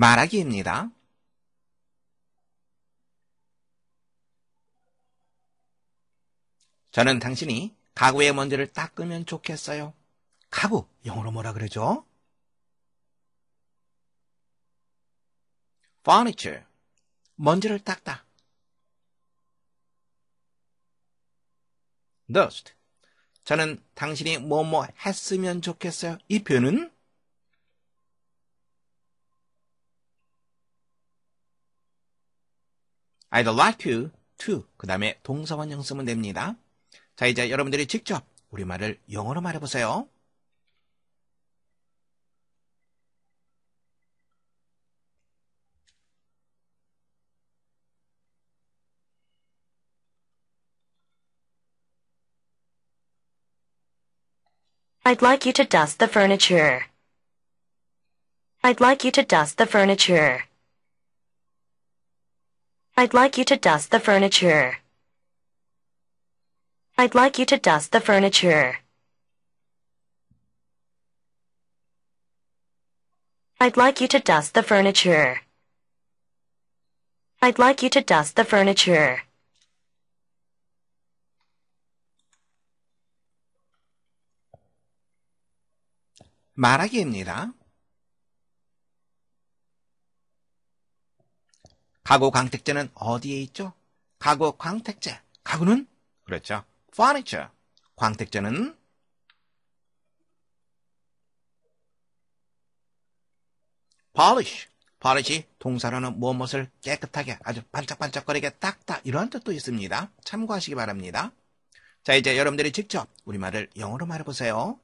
말하기입니다. 저는 당신이 가구의 먼지를 닦으면 좋겠어요. 가구, 영어로 뭐라 그러죠? furniture, 먼지를 닦다. dust, 저는 당신이 뭐 뭐 했으면 좋겠어요. 이 표현은 I'd like you to 그 다음에 동사원형 쓰면 됩니다. 자 이제 여러분들이 직접 우리말을 영어로 말해보세요. I'd like you to dust the furniture. I'd like you to dust the furniture. I'd like you to dust the furniture. I'd like you to dust the furniture. I'd like you to dust the furniture. I'd like you to dust the furniture. 말하기입니다. 가구 광택제는 어디에 있죠? 가구 광택제. 가구는 그렇죠. furniture. 광택제는 polish. 이 동사로는 무엇을 깨끗하게 아주 반짝반짝거리게 닦다 이런 뜻도 있습니다. 참고하시기 바랍니다. 자 이제 여러분들이 직접 우리말을 영어로 말해보세요.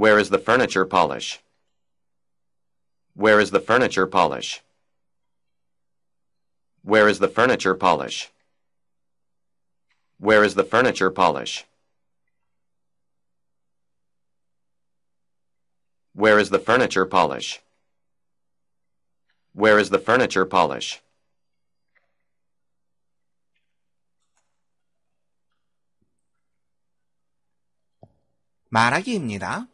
Where is the furniture polish? Where is the furniture polish? Where is the furniture polish? Where is the furniture polish? Where is the furniture polish? Where is the furniture polish? 말하기입니다.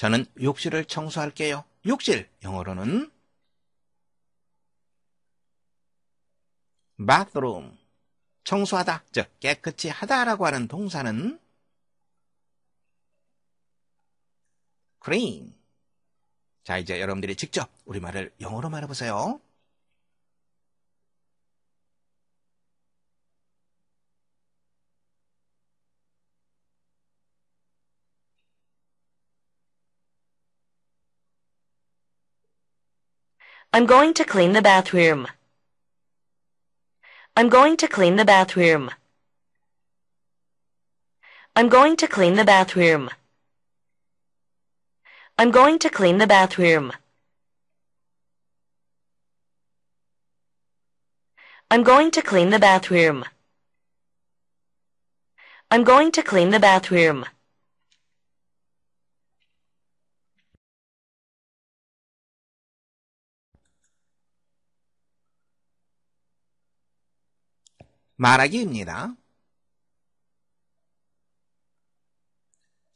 저는 욕실을 청소할게요. 욕실 영어로는 bathroom 청소하다 즉 깨끗이 하다라고 하는 동사는 clean 자 이제 여러분들이 직접 우리말을 영어로 말해보세요. I'm going to clean the bathroom. I'm going to clean the bathroom. I'm going to clean the bathroom. I'm going to clean the bathroom. I'm going to clean the bathroom. I'm going to clean the bathroom. 말하기입니다.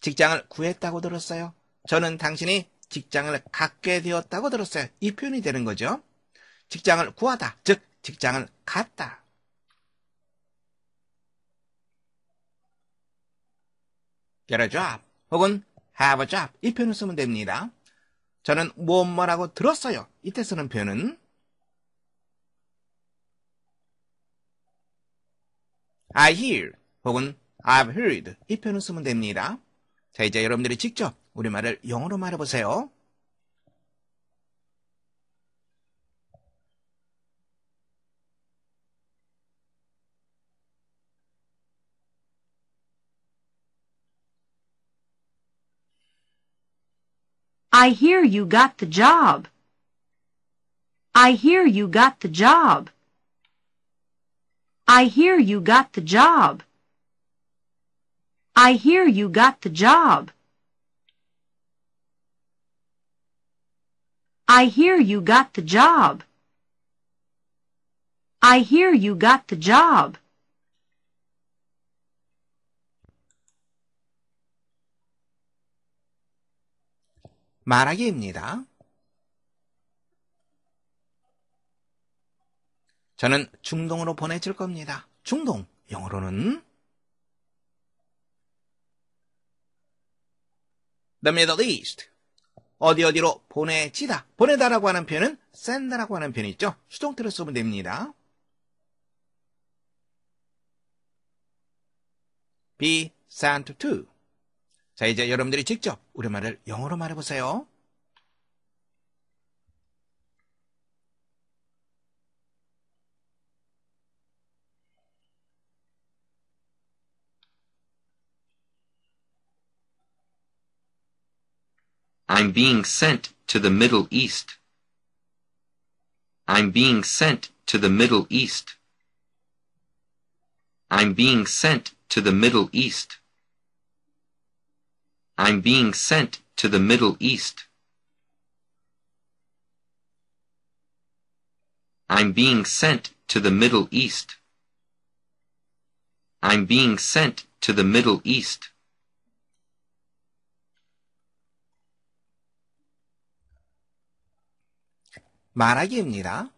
직장을 구했다고 들었어요. 저는 당신이 직장을 갖게 되었다고 들었어요. 이 표현이 되는 거죠. 직장을 구하다, 즉 직장을 갖다. get a job 혹은 have a job 이 표현을 쓰면 됩니다. 저는 무엇뭐라고 들었어요. 이때 쓰는 표현은 I hear 혹은 I've heard 이 표현을 쓰면 됩니다. 자, 이제 여러분들이 직접 우리말을 영어로 말해보세요. I hear you got the job. I hear you got the job. I hear you got the job. I hear you got the job. I hear you got the job. I hear you got the job. 말하기입니다. 저는 중동으로 보내질 겁니다. 중동, 영어로는 The Middle East. 어디 어디로 보내지다, 보내다라고 하는 표현은 send라고 하는 표현이 있죠. 수동태로 쓰면 됩니다. be sent to. 자, 이제 여러분들이 직접 우리말을 영어로 말해보세요. I'm being sent to the Middle East. I'm being sent to the Middle East. I'm being sent to the Middle East. I'm being sent to the Middle East. I'm being sent to the Middle East. I'm being sent to the Middle East. 말하기입니다.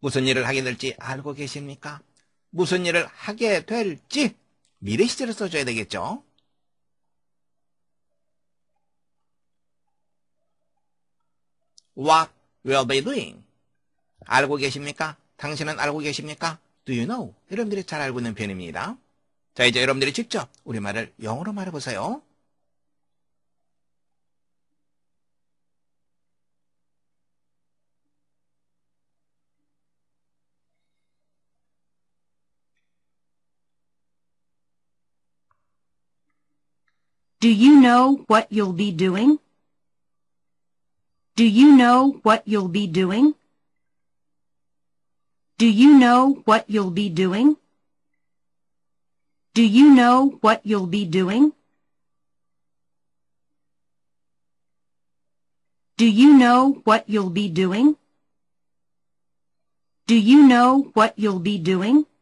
무슨 일을 하게 될지 알고 계십니까? 무슨 일을 하게 될지 미래 시제로 써줘야 되겠죠? What will be doing? 알고 계십니까? 당신은 알고 계십니까? Do you know? 여러분들이 잘 알고 있는 편입니다 자, 이제 여러분들이 직접 우리말을 영어로 말해보세요. Do you know what you'll be doing? Do you know what you'll be doing? Do you know what you'll be doing? Do you know what you'll be doing? Do you know what you'll be doing? Do you know what you'll be doing?